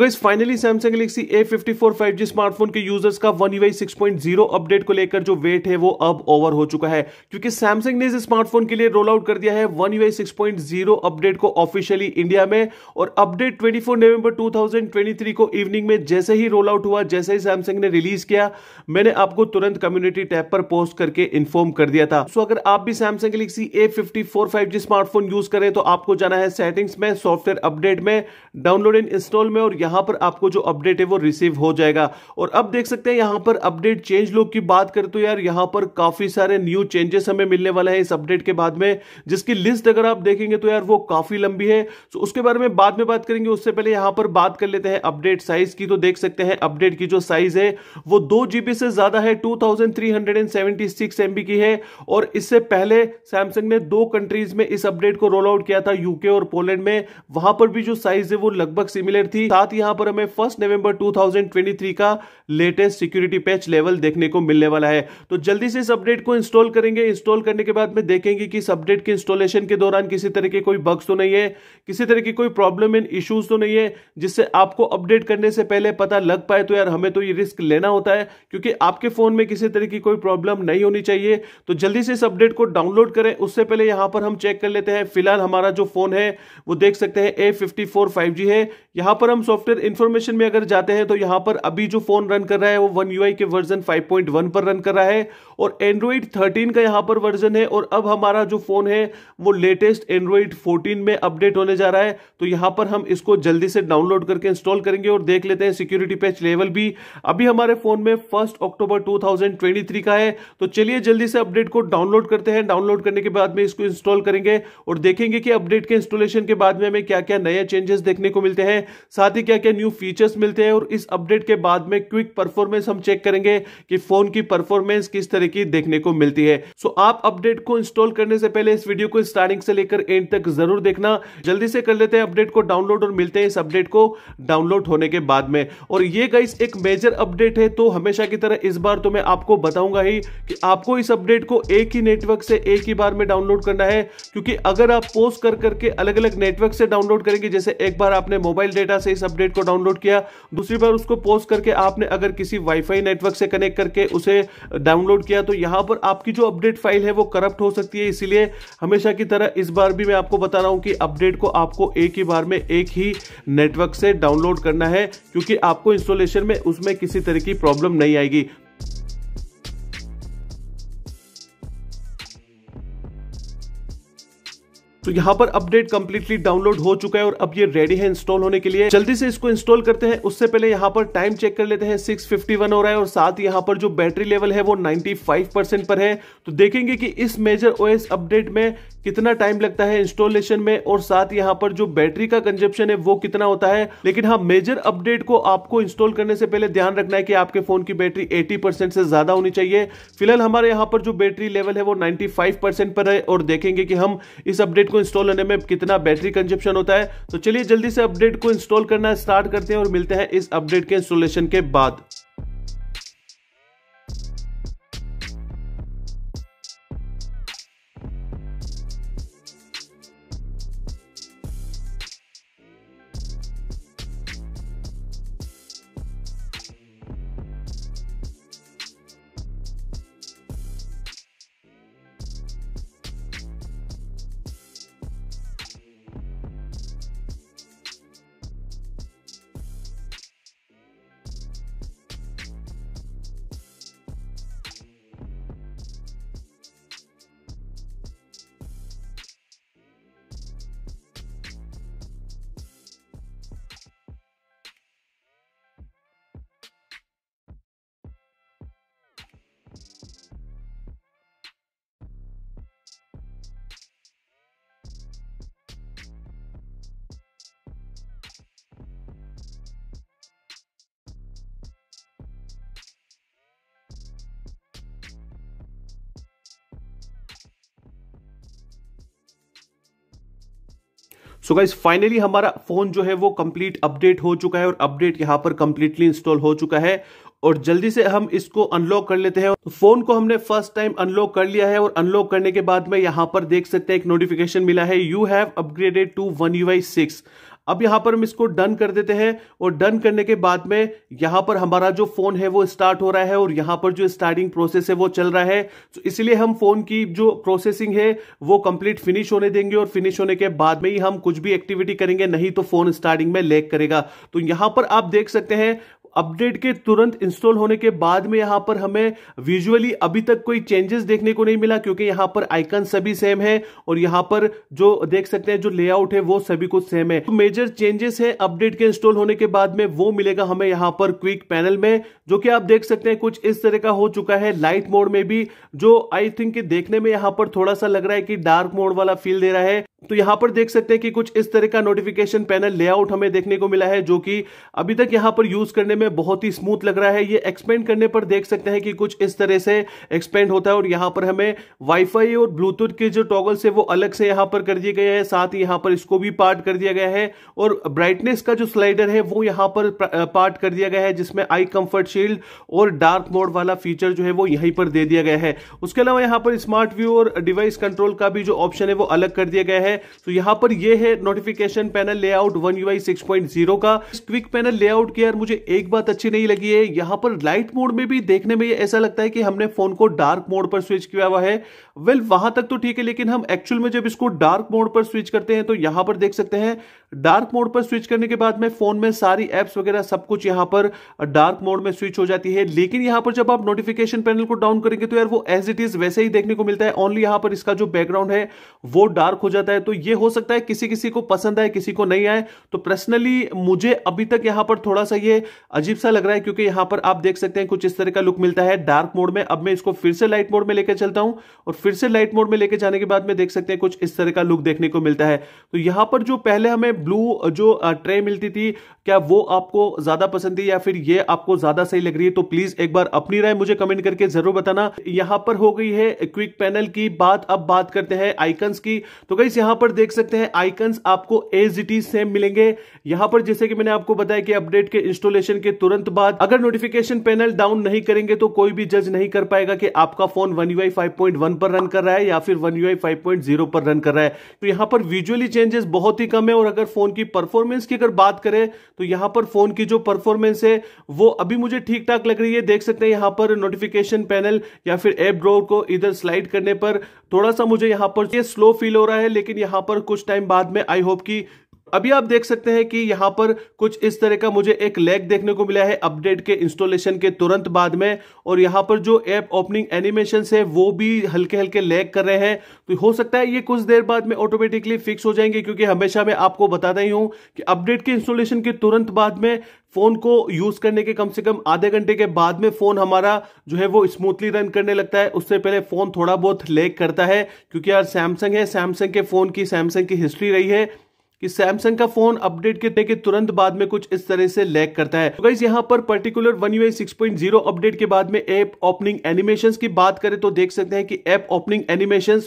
guys finally Samsung Galaxy A fifty four five G smartphone के users का one UI six point zero update को लेकर जो wait है वो अब ओवर हो चुका है क्योंकि सैमसंग ने इस स्मार्टफोन के लिए रोल आउट कर दिया है one UI six point zero update को ऑफिशियली इंडिया में और update twenty four November two thousand twenty three को इवनिंग में जैसे ही रोल आउट हुआ जैसे ही सैमसंग ने रिलीज किया मैंने आपको तुरंत कम्युनिटी टैब पर पोस्ट करके इन्फॉर्म कर दिया था सो अगर आप भी Samsung Galaxy A fifty four five G smartphone use करें तो आपको जाना है सेटिंग्स में सॉफ्टवेयर अपडेट में डाउनलोड एंड इंस्टॉल में और यहां पर आपको जो अपडेट है वो रिसीव हो जाएगा और अब देख सकते हैं यहां पर अपडेट चेंज लोग की बात करें तो यार यहां पर काफी सारे न्यू चेंजेस हमें मिलने वाले हैं इस अपडेट के बाद में जिसकी लिस्ट अगर आप देखेंगे तो यार वो काफी लंबी है तो उसके बारे में बाद में बात करेंगे उससे पहले यहां पर बात कर लेते हैं अपडेट साइज की तो देख सकते हैं अपडेट की जो साइज है वो दो जीबी से ज्यादा है two thousand three hundred and seventy six MB की है और इससे पहले सैमसंग ने दो कंट्रीज में इस अपडेट को रोल आउट किया था यूके और पोलैंड में वहां पर भी जो साइज है वो लगभग सिमिलर थी साथ ही यहां पर हमें फर्स्ट नवंबर 2023 का लेटेस्ट सिक्योरिटी पैच लेवल देखने को मिलने वाला है तो जल्दी से इस अपडेट को इंस्टॉल करेंगे इंस्टॉल करने के बाद में देखेंगे कि इस अपडेट के इंस्टॉलेशन के दौरान किसी तरह के कोई बग्स तो नहीं है किसी तरह की कोई प्रॉब्लम इन इश्यूज तो नहीं है जिससे आपको अपडेट करने से पहले पता लग पाए तो यार हमें तो ये रिस्क लेना होता है क्योंकि आपके फोन में किसी तरह की कोई प्रॉब्लम नहीं होनी चाहिए तो जल्दी से इस अपडेट को डाउनलोड करें उससे पहले यहां पर हम चेक कर लेते हैं फिलहाल हमारा जो फोन है वो देख सकते हैं ए फिफ्टी है यहां पर हम सॉफ्टवेयर सॉफ्टवेयर इन्फॉर्मेशन में अगर जाते हैं तो यहाँ पर अभी जो फोन रन कर रहा है वो वन यू के वर्जन 5.1 पर रन कर रहा है और एंड्रॉइड 13 का यहाँ पर वर्जन है और अब हमारा जो फोन है वो लेटेस्ट एंड्रॉइड 14 में अपडेट होने जा रहा है तो यहाँ पर हम इसको जल्दी से डाउनलोड करके इंस्टॉल करेंगे और देख लेते हैं सिक्योरिटी पैच लेवल भी अभी हमारे फोन में फर्स्ट अक्टूबर टू का है तो चलिए जल्दी से अपडेट को डाउनलोड करते हैं डाउनलोड करने के बाद में इसको इंस्टॉल करेंगे और देखेंगे कि अपडेट के इंस्टॉलेशन के बाद में हमें क्या क्या नए चेंजेस देखने को मिलते हैं साथ ही क्या क्या क्या न्यू फीचर्स मिलते हैं और इस अपडेट के बाद में क्विक परफॉर्मेंस हम चेक करेंगे कि फोन की परफॉर्मेंस किस तरह की देखने को मिलती है सो आप अपडेट को इंस्टॉल करने से पहले इस वीडियो को स्टार्टिंग से लेकर एंड तक जरूर देखना जल्दी से कर लेते हैं अपडेट को डाउनलोड और मिलते हैं इस अपडेट को डाउनलोड होने के बाद में और ये गाइस एक मेजर अपडेट है तो हमेशा की तरह इस बार तो मैं आपको बताऊंगा ही कि आपको इस अपडेट को एक ही नेटवर्क से एक ही बार में डाउनलोड करना है क्योंकि अगर आप पोस्ट कर करके अलग अलग नेटवर्क से डाउनलोड करेंगे जैसे एक बार आपने मोबाइल डेटा से इस अपडेट वेबसाइट को डाउनलोड किया दूसरी बार उसको पोस्ट करके आपने अगर किसी वाईफाई नेटवर्क से कनेक्ट करके उसे डाउनलोड किया तो यहां पर आपकी जो अपडेट फाइल है वो करप्ट हो सकती है इसीलिए हमेशा की तरह इस बार भी मैं आपको बता रहा हूं कि अपडेट को आपको एक ही बार में एक ही नेटवर्क से डाउनलोड करना है क्योंकि आपको इंस्टॉलेशन में उसमें किसी तरह की प्रॉब्लम नहीं आएगी तो यहाँ पर अपडेट कंप्लीटली डाउनलोड हो चुका है और अब ये रेडी है इंस्टॉल होने के लिए जल्दी से इसको इंस्टॉल करते हैं उससे पहले यहाँ पर टाइम चेक कर लेते हैं 651 हो रहा है और साथ ही यहाँ पर जो बैटरी लेवल है वो 95 परसेंट पर है तो देखेंगे कि इस मेजर ओएस अपडेट में कितना टाइम लगता है इंस्टॉलेशन में और साथ यहाँ पर जो बैटरी का कंजप्शन है वो कितना होता है लेकिन हाँ मेजर अपडेट को आपको इंस्टॉल करने से पहले ध्यान रखना है कि आपके फोन की बैटरी एटी परसेंट से ज्यादा होनी चाहिए फिलहाल हमारे यहाँ पर जो बैटरी लेवल है वो फाइव परसेंट पर है और देखेंगे कि हम इस अपडेट अपडेट को इंस्टॉल होने में कितना बैटरी कंजप्शन होता है तो चलिए जल्दी से अपडेट को इंस्टॉल करना स्टार्ट करते हैं और मिलते हैं इस अपडेट के इंस्टॉलेशन के बाद सो गाइज फाइनली हमारा फोन जो है वो कंप्लीट अपडेट हो चुका है और अपडेट यहां पर कंप्लीटली इंस्टॉल हो चुका है और जल्दी से हम इसको अनलॉक कर लेते हैं फोन तो को हमने फर्स्ट टाइम अनलॉक कर लिया है और अनलॉक करने के बाद में यहां पर देख सकते हैं एक नोटिफिकेशन मिला है you have upgraded to one U I six अब यहां पर हम इसको डन कर देते हैं और डन करने के बाद में यहां पर हमारा जो फोन है वो स्टार्ट हो रहा है और यहां पर जो स्टार्टिंग प्रोसेस है वो चल रहा है तो इसलिए हम फोन की जो प्रोसेसिंग है वो कंप्लीट फिनिश होने देंगे और फिनिश होने के बाद में ही हम कुछ भी एक्टिविटी करेंगे नहीं तो फोन स्टार्टिंग में लेक करेगा तो यहां पर आप देख सकते हैं अपडेट के तुरंत इंस्टॉल होने के बाद में यहां पर हमें विजुअली अभी तक कोई चेंजेस देखने को नहीं मिला क्योंकि यहां पर आइकन सभी सेम है और यहां पर जो देख सकते हैं जो लेआउट है वो सभी कुछ सेम है तो मेजर चेंजेस है अपडेट के इंस्टॉल होने के बाद में वो मिलेगा हमें यहां पर क्विक पैनल में जो कि आप देख सकते हैं कुछ इस तरह का हो चुका है लाइट मोड में भी जो आई थिंक देखने में यहां पर थोड़ा सा लग रहा है कि डार्क मोड वाला फील दे रहा है तो यहां पर देख सकते हैं कि कुछ इस तरह का नोटिफिकेशन पैनल लेआउट हमें देखने को मिला है जो कि अभी तक यहां पर यूज करने में बहुत ही स्मूथ लग रहा है ये एक्सपेंड करने पर देख सकते हैं कि कुछ इस तरह से एक्सपेंड होता है और यहां पर हमें वाईफाई और ब्लूटूथ के जो टॉगल्स है वो अलग से यहां पर कर दिए गए हैं साथ ही यहां पर इसको भी पार्ट कर दिया गया है और ब्राइटनेस का जो स्लाइडर है वो यहां पर पार्ट कर दिया गया है जिसमें आई कंफर्ट शील्ड और डार्क मोड वाला फीचर जो है वो यहीं पर दे दिया गया है उसके अलावा यहां पर स्मार्ट व्यू और डिवाइस कंट्रोल का भी जो ऑप्शन है वो अलग कर दिया गया है है तो यहाँ पर ये है notification panel layout one U I six point zero का क्विक पैनल लेआउट की यार मुझे एक बात अच्छी नहीं लगी है यहाँ पर लाइट मोड में भी देखने में ऐसा लगता है कि हमने फोन को डार्क मोड पर स्विच किया हुआ है वेल well, वहां तक तो ठीक है लेकिन हम एक्चुअल में जब इसको डार्क मोड पर स्विच करते हैं तो यहां पर देख सकते हैं डार्क मोड पर स्विच करने के बाद में फोन में सारी एप्स वगैरह सब कुछ यहां पर डार्क मोड में स्विच हो जाती है लेकिन यहां पर जब आप नोटिफिकेशन पैनल को डाउन करेंगे तो यार वो एज इट इज वैसे ही देखने को मिलता है ओनली यहां पर इसका जो बैकग्राउंड है वो डार्क हो जाता है तो ये हो सकता है किसी किसी को पसंद आए किसी को नहीं आए तो पर्सनली मुझे अभी तक यहाँ पर थोड़ा सा ये अजीब सा लग रहा है क्योंकि यहां पर आप देख सकते हैं कुछ इस तरह का लुक मिलता है डार्क मोड में अब मैं इसको फिर से लाइट मोड में लेकर चलता हूं और फिर से लाइट मोड में लेकर जाने के बाद में देख सकते हैं कुछ इस तरह का लुक देखने को मिलता है तो यहां पर जो पहले हमें ब्लू जो ट्रे मिलती थी क्या वो आपको ज्यादा पसंद थी या फिर ये आपको ज्यादा सही लग रही है तो प्लीज एक बार अपनी राय मुझे कमेंट करके जरूर बताना यहां पर हो गई है क्विक पैनल की बात अब बात करते हैं आइकन्स की तो गई यहां पर देख सकते हैं आइकन्स आपको एज इट इज सेम मिलेंगे यहां पर जैसे कि मैंने आपको बताया कि अपडेट के इंस्टॉलेशन के तुरंत बाद अगर नोटिफिकेशन पैनल डाउन नहीं करेंगे तो कोई भी जज नहीं कर पाएगा कि आपका फोन वन यू पर रन कर रहा है या फिर वन यू पर रन कर रहा है तो यहां पर विजुअली चेंजेस बहुत ही कम है और अगर फोन की परफॉर्मेंस की अगर बात करें तो यहां पर फोन की जो परफॉर्मेंस है वो अभी मुझे ठीक ठाक लग रही है देख सकते हैं यहां पर नोटिफिकेशन पैनल या फिर एप ड्रोर को इधर स्लाइड करने पर थोड़ा सा मुझे यहां पर ये स्लो फील हो रहा है लेकिन यहां पर कुछ टाइम बाद में आई होप की अभी आप देख सकते हैं कि यहां पर कुछ इस तरह का मुझे एक लैग देखने को मिला है अपडेट के इंस्टॉलेशन के तुरंत बाद में और यहां पर जो ऐप ओपनिंग एनिमेशन है वो भी हल्के हल्के लैग कर रहे हैं तो हो सकता है ये कुछ देर बाद में ऑटोमेटिकली फिक्स हो जाएंगे क्योंकि हमेशा मैं आपको बताता ही हूं कि अपडेट के इंस्टॉलेशन के तुरंत बाद में फोन को यूज करने के कम से कम आधे घंटे के बाद में फोन हमारा जो है वो स्मूथली रन करने लगता है उससे पहले फोन थोड़ा बहुत लेक करता है क्योंकि यार सैमसंग है सैमसंग के फोन की सैमसंग की हिस्ट्री रही है कि सैमसंग का फोन अपडेट करने के तुरंत बाद में कुछ इस तरह से लैग करता है तो गाइज यहाँ पर particular one U six point zero update के बाद में एप ओपनिंग एनिमेशन की बात करें तो देख सकते हैं कि एप ओपनिंग एनिमेशन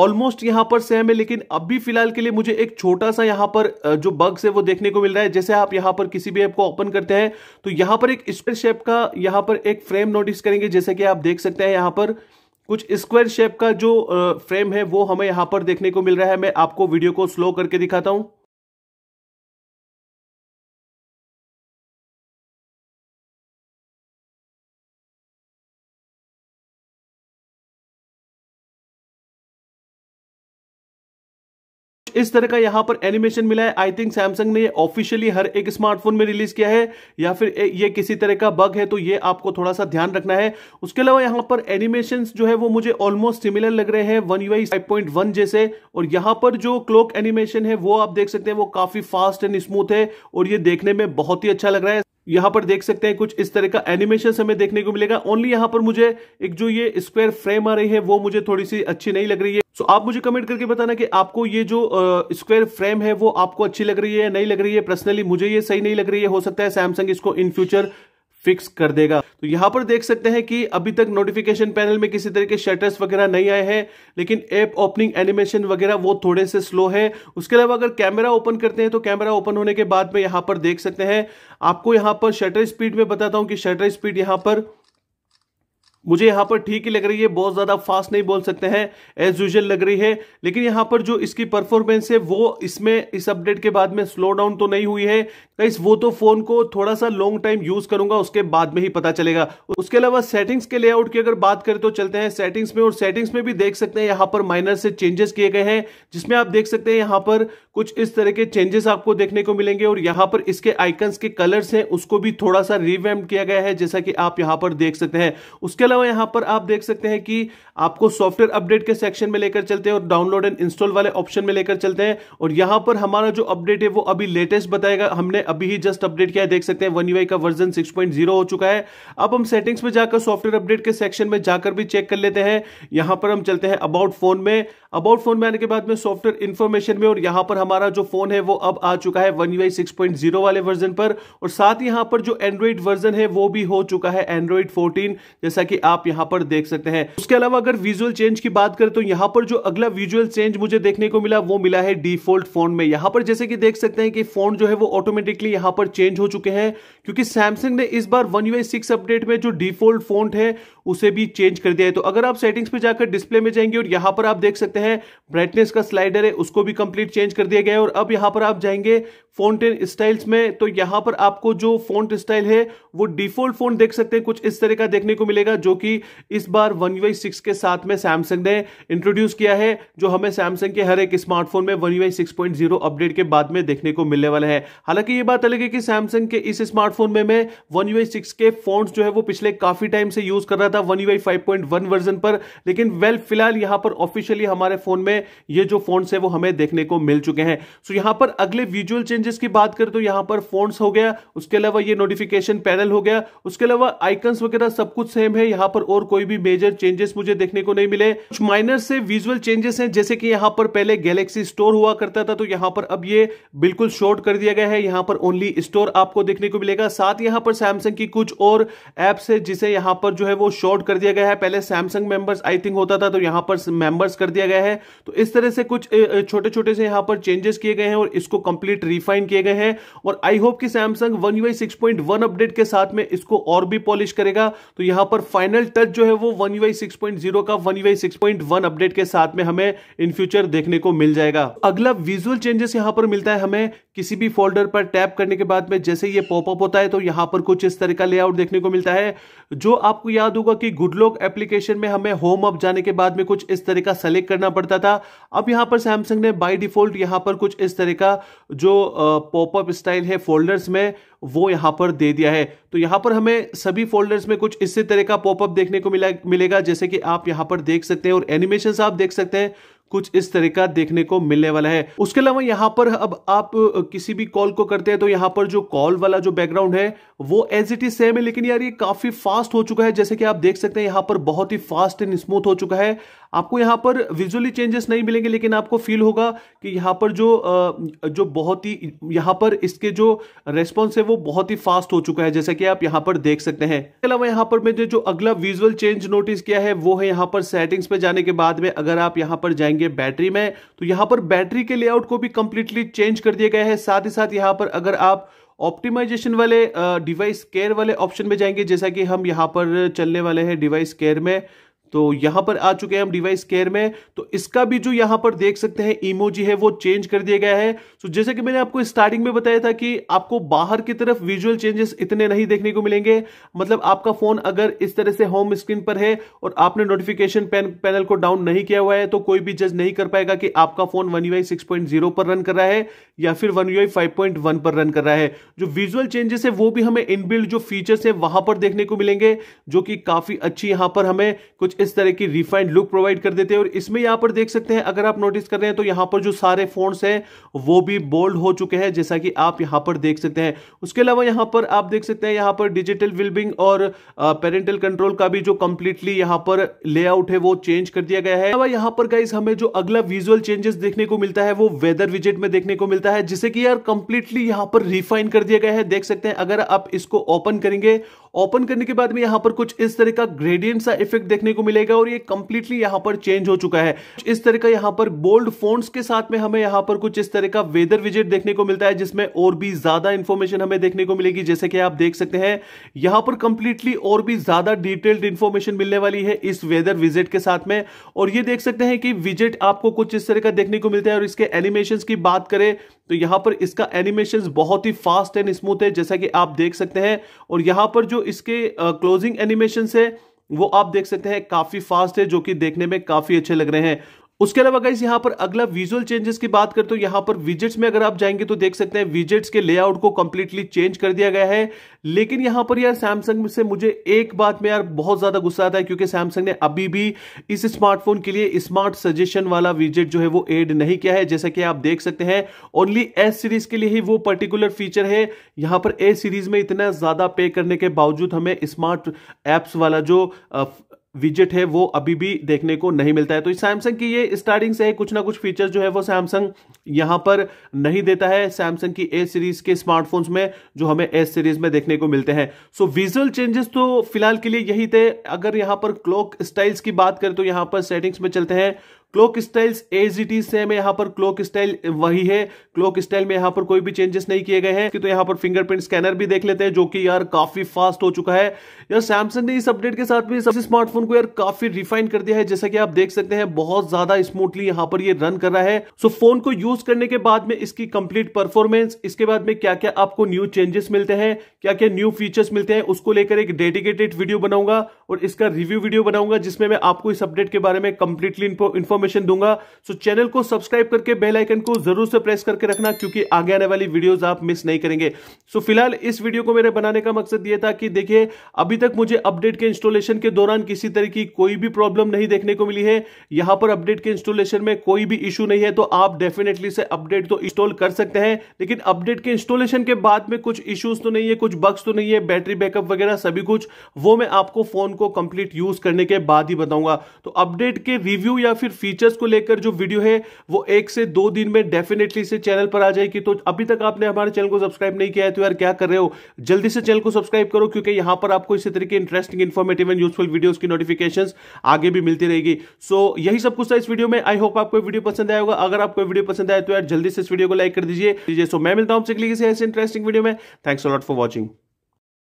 ऑलमोस्ट यहाँ पर सेम है लेकिन अभी फिलहाल के लिए मुझे एक छोटा सा यहां पर जो बग्स है वो देखने को मिल रहा है जैसे आप यहां पर किसी भी ऐप को ओपन करते हैं तो यहाँ पर एक स्क्वायर शेप का यहां पर एक फ्रेम नोटिस करेंगे जैसे कि आप देख सकते हैं यहां पर कुछ स्क्वायर शेप का जो फ्रेम है वो हमें यहाँ पर देखने को मिल रहा है मैं आपको वीडियो को स्लो करके दिखाता हूं इस तरह का यहां पर एनिमेशन मिला है आई थिंक सैमसंग ने ऑफिशियली हर एक स्मार्टफोन में रिलीज किया है या फिर ये किसी तरह का बग है तो ये आपको थोड़ा सा ध्यान रखना है उसके अलावा यहां पर एनिमेशन जो है वो मुझे ऑलमोस्ट सिमिलर लग रहे हैं वन यू फाइव जैसे और यहां पर जो क्लोक एनिमेशन है वो आप देख सकते हैं वो काफी फास्ट एंड स्मूथ है और ये देखने में बहुत ही अच्छा लग रहा है यहां पर देख सकते हैं कुछ इस तरह का एनिमेशन हमें देखने को मिलेगा ओनली यहां पर मुझे एक जो ये स्क्वायर फ्रेम आ रही है वो मुझे थोड़ी सी अच्छी नहीं लग रही है सो so, आप मुझे कमेंट करके बताना कि आपको ये जो स्क्वायर फ्रेम है वो आपको अच्छी लग रही है नहीं लग रही है पर्सनली मुझे ये सही नहीं लग रही है हो सकता है सैमसंग इसको इन फ्यूचर फिक्स कर देगा तो यहां पर देख सकते हैं कि अभी तक नोटिफिकेशन पैनल में किसी तरह के शटर्स वगैरह नहीं आए हैं लेकिन ऐप ओपनिंग एनिमेशन वगैरह वो थोड़े से स्लो है उसके अलावा अगर कैमरा ओपन करते हैं तो कैमरा ओपन होने के बाद में यहां पर देख सकते हैं आपको यहां पर शटर स्पीड में बताता हूं कि शटर स्पीड यहां पर मुझे यहाँ पर ठीक ही लग रही है बहुत ज़्यादा फास्ट नहीं बोल सकते हैं एज यूजल लग रही है लेकिन यहाँ पर जो इसकी परफॉर्मेंस है वो इसमें इस अपडेट के बाद में स्लो डाउन तो नहीं हुई है गाइस वो तो फ़ोन को थोड़ा सा लॉन्ग टाइम यूज़ करूंगा उसके बाद में ही पता चलेगा उसके अलावा सेटिंग्स के लेआउट की अगर बात करें तो चलते हैं सेटिंग्स में और सेटिंग्स में भी देख सकते हैं यहाँ पर माइनर से चेंजेस किए गए हैं जिसमें आप देख सकते हैं यहाँ पर कुछ इस तरह के चेंजेस आपको देखने को मिलेंगे और यहाँ पर इसके आइकन्स के कलर्स हैं उसको भी थोड़ा सा रिवेम किया गया है जैसा कि आप यहाँ पर देख सकते हैं उसके अलावा अलावा यहां पर आप देख सकते हैं कि आपको सॉफ्टवेयर अपडेट के सेक्शन में लेकर चलते हैं और डाउनलोड एंड इंस्टॉल वाले ऑप्शन में लेकर चलते हैं और यहां पर हमारा जो अपडेट है वो अभी लेटेस्ट बताएगा हमने अभी ही जस्ट अपडेट किया है देख सकते हैं वन यूआई का वर्जन 6.0 हो चुका है अब हम सेटिंग्स में जाकर सॉफ्टवेयर अपडेट के सेक्शन में जाकर भी चेक कर लेते हैं यहां पर हम चलते हैं अबाउट फोन में अबाउट फोन में आने के बाद में सॉफ्टवेयर इन्फॉर्मेशन में और यहां पर हमारा जो फोन है वो अब आ चुका है वन यू आई वाले वर्जन पर और साथ ही यहां पर जो एंड्रॉइड वर्जन है वो भी हो चुका है एंड्रॉइड फोर्टीन जैसा कि आप यहां पर देख सकते हैं उसके अलावा अगर विजुअल चेंज की बात करें तो यहां पर जो अगला विजुअल चेंज मुझे देखने को मिला वो मिला है डिफॉल्ट फोन में यहां पर जैसे कि देख सकते हैं कि फोन जो है वो ऑटोमेटिकली यहां पर चेंज हो चुके हैं क्योंकि सैमसंग ने इस बार वन यू सिक्स अपडेट में जो डिफॉल्ट फोन है उसे भी चेंज कर दिया है तो अगर आप सेटिंग्स पे जाकर डिस्प्ले में जाएंगे और यहां पर आप देख सकते हैं ब्राइटनेस का स्लाइडर है उसको भी कंप्लीट चेंज कर दिया गया है और अब यहां पर आप जाएंगे फोनटेन स्टाइल्स में तो यहां पर आपको जो फोन स्टाइल है वो डिफॉल्ट फोन देख सकते हैं कुछ इस तरह का देखने को मिलेगा जो कि इस बार वन यू सिक्स के साथ में सैमसंग ने इंट्रोड्यूस किया है जो हमें सैमसंग के हर एक स्मार्टफोन में one U six point zero update के बाद में देखने को मिलने वाला है हालांकि ये बात अलग है कि सैमसंग के इस स्मार्टफोन में मैं वन यू सिक्स के फोन जो है वो पिछले काफी टाइम से यूज कर रहा था था one U five point one version पर लेकिन वेल फिलहाल यहां पर ऑफिशियली हमारे फोन में ये जो फोन है वो हमें देखने को मिल चुके हैं सो यहां पर अगले विजुअल चेंजेस की बात करें तो यहां पर फोन हो गया उसके अलावा ये नोटिफिकेशन पैनल हो गया उसके अलावा आइकन्स वगैरह सब कुछ सेम है यहां पर और कोई भी मेजर चेंजेस मुझे देखने को नहीं मिले कुछ माइनर से विजुअल चेंजेस हैं जैसे कि यहां पर पहले गैलेक्सी स्टोर हुआ करता था तो यहां पर अब ये बिल्कुल शॉर्ट कर दिया गया है यहां पर ओनली स्टोर आपको देखने को मिलेगा साथ यहां पर सैमसंग की कुछ और एप्स है जिसे यहां पर जो है वो शॉर्ट शॉर्ट कर दिया गया है पहले सैमसंग मेंबर्स आई थिंक होता था तो यहां पर मेंबर्स कर दिया गया है तो इस तरह से कुछ छोटे छोटे से यहां पर चेंजेस किए गए हैं और इसको कंप्लीट रिफाइन किए गए हैं और आई होप कि Samsung one U six point one update के साथ में इसको और भी पॉलिश करेगा तो यहां पर फाइनल टच जो है वो वन यू का वन यू अपडेट के साथ में हमें इन फ्यूचर देखने को मिल जाएगा अगला विजुअल चेंजेस यहां पर मिलता है हमें किसी भी फोल्डर पर टैप करने के बाद में जैसे ये पॉपअप होता है तो यहां पर कुछ इस तरह का लेआउट देखने को मिलता है जो आपको याद होगा कि गुडलॉक एप्लीकेशन में हमें होम अप जाने के बाद में कुछ इस तरह का सेलेक्ट करना पड़ता था अब यहां पर सैमसंग ने बाय डिफॉल्ट यहां पर कुछ इस तरह का जो पॉपअप स्टाइल है फोल्डर्स में वो यहां पर दे दिया है तो यहां पर हमें सभी फोल्डर्स में कुछ इसी तरह का पॉपअप देखने को मिला मिलेगा जैसे कि आप यहां पर देख सकते हैं और एनिमेशन आप देख सकते हैं कुछ इस तरह का देखने को मिलने वाला है उसके अलावा यहाँ पर अब आप किसी भी कॉल को करते हैं तो यहाँ पर जो कॉल वाला जो बैकग्राउंड है वो एज इट इज सेम है लेकिन यार ये काफी फास्ट हो चुका है जैसे कि आप देख सकते हैं यहाँ पर बहुत ही फास्ट एंड स्मूथ हो चुका है आपको यहाँ पर विजुअली चेंजेस नहीं मिलेंगे लेकिन आपको फील होगा कि यहाँ पर जो जो बहुत ही यहाँ पर इसके जो रेस्पॉन्स है वो बहुत ही फास्ट हो चुका है जैसा कि आप यहाँ पर देख सकते हैं इसके अलावा यहाँ पर मैंने जो अगला विजुअल चेंज नोटिस किया है वो है यहाँ पर सेटिंग्स पे जाने के बाद में अगर आप यहाँ पर जाएंगे बैटरी में तो यहाँ पर बैटरी के लेआउट को भी कंप्लीटली चेंज कर दिया गया है साथ ही साथ यहाँ पर अगर आप ऑप्टिमाइजेशन वाले डिवाइस केयर वाले ऑप्शन में जाएंगे जैसा कि हम यहाँ पर चलने वाले हैं डिवाइस केयर में तो यहां पर आ चुके हैं हम डिवाइस केयर में तो इसका भी जो यहां पर देख सकते हैं इमोजी है वो चेंज कर दिया गया है तो जैसे कि मैंने आपको स्टार्टिंग में बताया था कि आपको बाहर की तरफ विजुअल चेंजेस इतने नहीं देखने को मिलेंगे मतलब आपका फोन अगर इस तरह से होम स्क्रीन पर है और आपने नोटिफिकेशन पैन, पैनल को डाउन नहीं किया हुआ है तो कोई भी जज नहीं कर पाएगा कि आपका फोन वन यूआई सिक्स पर रन कर रहा है या फिर वन यूआई फाइव पर रन कर रहा है जो विजुअल चेंजेस है वो भी हमें इनबिल्ड जो फीचर्स है वहां पर देखने को मिलेंगे जो कि काफी अच्छी यहां पर हमें कुछ इस तरह की रिफाइंड लुक प्रोवाइड कर देते हैं और इसमें यहां पर देख सकते हैं अगर आप नोटिस कर रहे हैं तो यहां पर जो सारे फोन्स हैं वो भी बोल्ड हो चुके हैं जैसा कि आप यहां पर देख सकते हैं उसके अलावा यहां पर आप देख सकते हैं यहां पर डिजिटल विल्बिंग और पेरेंटल कंट्रोल का भी जो कंप्लीटली यहां पर लेआउट है वो चेंज कर दिया गया है अलावा यहाँ पर गाइज हमें जो अगला विजुअल चेंजेस देखने को मिलता है वो वेदर विजेट में देखने को मिलता है जिसे कि यार कंप्लीटली यहां पर रिफाइन कर दिया गया है देख सकते हैं अगर आप इसको ओपन करेंगे ओपन करने के बाद में यहां पर कुछ इस तरह का ग्रेडियंट सा इफेक्ट देखने को मिलेगा और ये कंप्लीटली यहां पर चेंज हो चुका है इस तरह का यहां पर बोल्ड फोन्स के साथ में हमें यहां पर कुछ इस तरह का वेदर विजेट देखने को मिलता है जिसमें और भी ज्यादा इंफॉर्मेशन हमें देखने को मिलेगी जैसे कि आप देख सकते हैं यहां पर कंप्लीटली और भी ज्यादा डिटेल्ड इंफॉर्मेशन मिलने वाली है इस वेदर विजेट के साथ में और ये देख सकते हैं कि विजेट आपको कुछ इस तरह का देखने को मिलता है और इसके एनिमेशन की बात करें तो यहां पर इसका एनिमेशन बहुत ही फास्ट एंड स्मूथ है जैसा कि आप देख सकते हैं और यहां पर जो जो इसके क्लोजिंग एनिमेशन है वो आप देख सकते हैं काफी फास्ट है जो कि देखने में काफी अच्छे लग रहे हैं उसके अलावा गाइज यहाँ पर अगला विजुअल चेंजेस की बात करते हो यहाँ पर विजेट्स में अगर आप जाएंगे तो देख सकते हैं विजेट्स के लेआउट को कम्प्लीटली चेंज कर दिया गया है लेकिन यहाँ पर यार सैमसंग से मुझे एक बात में यार बहुत ज्यादा गुस्सा आता है क्योंकि सैमसंग ने अभी भी इस स्मार्टफोन के लिए स्मार्ट सजेशन वाला विजेट जो है वो एड नहीं किया है जैसा कि आप देख सकते हैं ओनली एस सीरीज के लिए ही वो पर्टिकुलर फीचर है यहाँ पर ए सीरीज में इतना ज्यादा पे करने के बावजूद हमें स्मार्ट एप्स वाला जो विजिट है वो अभी भी देखने को नहीं मिलता है तो सैमसंग की ये स्टार्टिंग से कुछ ना कुछ फीचर जो है वो सैमसंग यहाँ पर नहीं देता है सैमसंग की ए सीरीज के स्मार्टफोन्स में जो हमें एस सीरीज में देखने को मिलते हैं सो विजुअल चेंजेस तो फिलहाल के लिए यही थे अगर यहाँ पर क्लॉक स्टाइल्स की बात करें तो यहाँ पर सेटिंग्स में चलते हैं clock styles as it is same है यहाँ पर क्लोक स्टाइल वही है क्लोक स्टाइल में यहाँ पर कोई भी चेंजेस नहीं किए गए हैं कि तो यहाँ पर फिंगरप्रिंट स्कैनर भी देख लेते हैं जो कि यार काफी फास्ट हो चुका है यार सैमसंग ने इस अपडेट के साथ भी सबसे स्मार्टफोन को यार काफी रिफाइन कर दिया है जैसा कि आप देख सकते हैं बहुत ज्यादा स्मूथली यहाँ पर ये रन कर रहा है सो फोन को यूज करने के बाद में इसकी कंप्लीट परफॉर्मेंस इसके बाद में क्या क्या आपको न्यू चेंजेस मिलते हैं क्या क्या न्यू फीचर्स मिलते हैं उसको लेकर एक डेडिकेटेड वीडियो बनाऊंगा और इसका रिव्यू वीडियो बनाऊंगा जिसमें मैं आपको इस अपडेट के बारे में कंप्लीटली इन्फॉर्म इन्फॉर्मेशन दूंगा सो चैनल को सब्सक्राइब करके बेल आइकन को जरूर से प्रेस करके रखना क्योंकि आगे आने वाली वीडियोस आप मिस नहीं करेंगे सो फिलहाल इस वीडियो को मेरे बनाने का मकसद ये था कि देखिए अभी तक मुझे अपडेट के इंस्टॉलेशन के दौरान किसी तरह की कोई भी प्रॉब्लम नहीं देखने को मिली है यहां पर अपडेट के इंस्टॉलेशन में कोई भी इशू नहीं है तो आप डेफिनेटली से अपडेट तो इंस्टॉल कर सकते हैं लेकिन अपडेट के इंस्टॉलेशन के बाद में कुछ इश्यूज तो नहीं है कुछ बक्स तो नहीं है बैटरी बैकअप वगैरह सभी कुछ वो मैं आपको फोन को कंप्लीट यूज करने के बाद ही बताऊंगा तो अपडेट के रिव्यू या फिर फीचर्स को लेकर जो वीडियो है वो एक से दो दिन में डेफिनेटली इसे चैनल पर आ जाएगी तो अभी तक आपने हमारे चैनल को सब्सक्राइब नहीं किया है तो यार क्या कर रहे हो जल्दी से चैनल को सब्सक्राइब करो क्योंकि यहां पर आपको इसी तरीके interesting informative and useful videos की नोटिफिकेशन आगे भी मिलती रहेगी सो so, यही सब कुछ था इस वीडियो में आई होप आपको वीडियो पसंद आएगा अगर आपको वीडियो पसंद आए तो यार जल्दी से इस वीडियो को लाइक कर दीजिए सो तो मैं मिलता हूं ऐसे इंटरेस्टिंग वीडियो में थैंक्स लॉट फॉर वॉचिंग